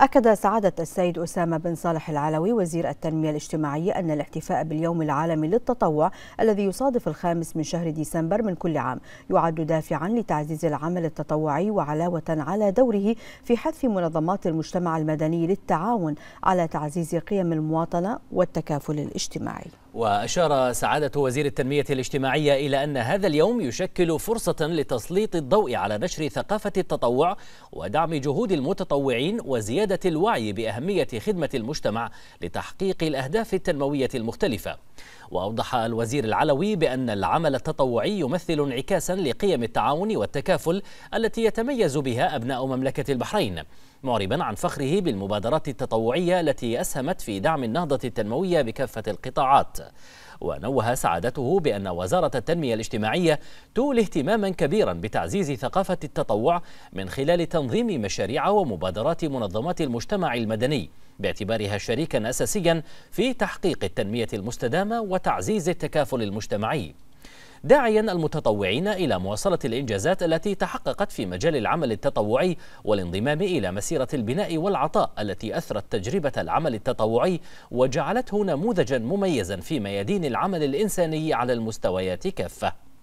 أكد سعادة السيد أسامة بن صالح العلوي وزير التنمية الاجتماعية أن الاحتفاء باليوم العالمي للتطوع الذي يصادف الخامس من شهر ديسمبر من كل عام يعد دافعا لتعزيز العمل التطوعي وعلاوة على دوره في حث منظمات المجتمع المدني للتعاون على تعزيز قيم المواطنة والتكافل الاجتماعي وأشار سعادة وزير التنمية الاجتماعية إلى أن هذا اليوم يشكل فرصة لتسليط الضوء على نشر ثقافة التطوع ودعم جهود المتطوعين وزيادة الوعي بأهمية خدمة المجتمع لتحقيق الأهداف التنموية المختلفة وأوضح الوزير العلوي بأن العمل التطوعي يمثل انعكاسا لقيم التعاون والتكافل التي يتميز بها أبناء مملكة البحرين معربا عن فخره بالمبادرات التطوعية التي أسهمت في دعم النهضة التنموية بكافة القطاعات ونوه سعادته بأن وزارة التنمية الاجتماعية تولي اهتماما كبيرا بتعزيز ثقافة التطوع من خلال تنظيم مشاريع ومبادرات منظمات المجتمع المدني باعتبارها شريكا أساسيا في تحقيق التنمية المستدامة وتعزيز التكافل المجتمعي داعيا المتطوعين إلى مواصلة الإنجازات التي تحققت في مجال العمل التطوعي والانضمام إلى مسيرة البناء والعطاء التي أثرت تجربة العمل التطوعي وجعلته نموذجا مميزا في ميادين العمل الإنساني على المستويات كافة